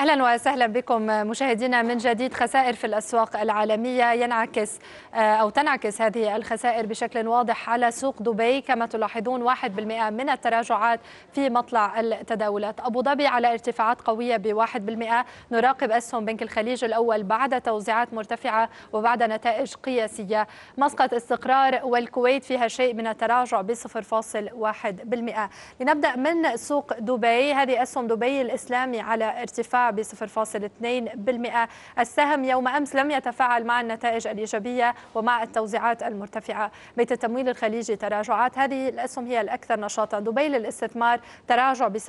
اهلا وسهلا بكم مشاهدينا من جديد خسائر في الاسواق العالميه ينعكس آه، او تنعكس هذه الخسائر بشكل واضح على سوق دبي كما تلاحظون 1% من التراجعات في مطلع التداولات ابو ظبي على ارتفاعات قويه ب 1% نراقب اسهم بنك الخليج الاول بعد توزيعات مرتفعه وبعد نتائج قياسيه مسقط استقرار والكويت فيها شيء من التراجع ب 0.1% لنبدا من سوق دبي هذه اسهم دبي الاسلامي على ارتفاع ب 0.2% السهم يوم أمس لم يتفاعل مع النتائج الإيجابية ومع التوزيعات المرتفعة بيت التمويل الخليجي تراجعات هذه الأسهم هي الأكثر نشاطا دبي للاستثمار تراجع ب 17%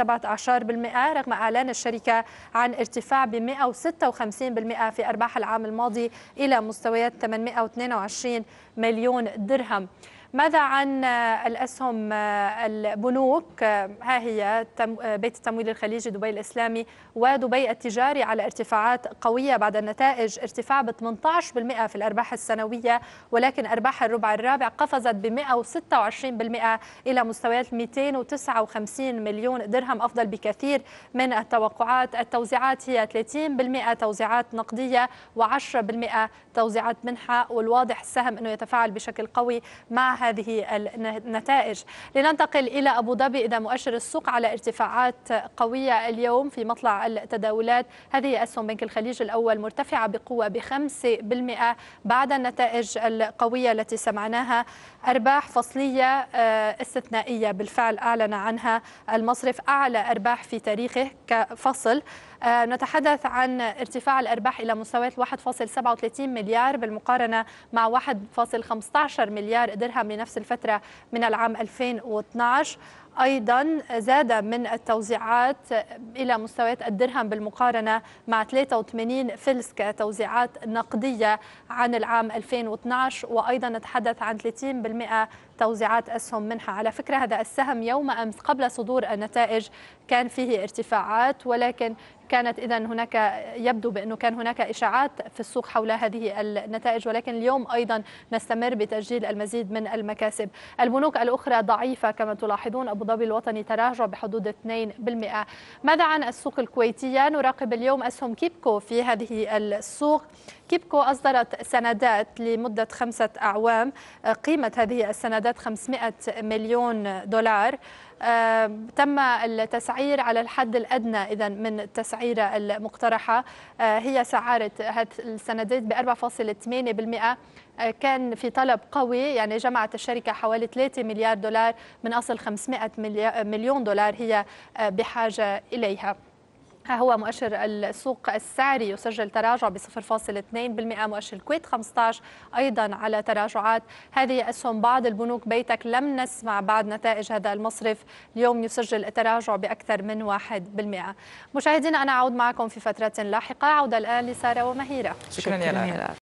رغم إعلان الشركة عن ارتفاع ب 156% في أرباح العام الماضي إلى مستويات 822 مليون درهم ماذا عن الأسهم البنوك ها هي بيت التمويل الخليجي دبي الإسلامي ودبي التجاري على ارتفاعات قوية بعد النتائج ارتفاع ب 18% في الأرباح السنوية ولكن أرباح الربع الرابع قفزت ب 126% إلى مستويات 259 مليون درهم أفضل بكثير من التوقعات التوزيعات هي 30% توزيعات نقدية و10% توزيعات منحة والواضح السهم أنه يتفاعل بشكل قوي مع هذه النتائج لننتقل إلى أبو ظبي إذا مؤشر السوق على ارتفاعات قوية اليوم في مطلع التداولات هذه أسهم بنك الخليج الأول مرتفعة بقوة ب 5% بعد النتائج القوية التي سمعناها أرباح فصلية آه، استثنائية بالفعل أعلن عنها المصرف أعلى أرباح في تاريخه كفصل آه، نتحدث عن ارتفاع الأرباح إلى مستويات 1.37 مليار بالمقارنة مع 1.15 مليار درهم لنفس الفترة من العام 2012 أيضا زاد من التوزيعات إلى مستويات الدرهم بالمقارنة مع 83 فلس كتوزيعات نقدية عن العام 2012 وأيضا نتحدث عن 30% توزيعات أسهم منحة على فكرة هذا السهم يوم أمس قبل صدور النتائج كان فيه ارتفاعات ولكن كانت اذا هناك يبدو بانه كان هناك اشاعات في السوق حول هذه النتائج ولكن اليوم ايضا نستمر بتسجيل المزيد من المكاسب البنوك الاخرى ضعيفه كما تلاحظون أبو ظبي الوطني تراجع بحدود 2% ماذا عن السوق الكويتية نراقب اليوم أسهم كيبكو في هذه السوق كيبكو أصدرت سندات لمدة خمسة أعوام قيمة هذه السندات 500 مليون دولار تم التسعير على الحد الأدنى إذا من التسعيرة المقترحة آه، هي سعارة السندات ب 4.8% آه، كان في طلب قوي يعني جمعت الشركة حوالي 3 مليار دولار من أصل 500 مليون دولار هي آه، بحاجة إليها ها هو مؤشر السوق السعري يسجل تراجع ب 0.2% مؤشر الكويت 15 ايضا على تراجعات هذه اسهم بعض البنوك بيتك لم نسمع بعد نتائج هذا المصرف اليوم يسجل تراجع باكثر من 1% مشاهدينا انا اعود معكم في فتره لاحقه عوده الان لساره ومهيره شكرا, شكرا يا لارا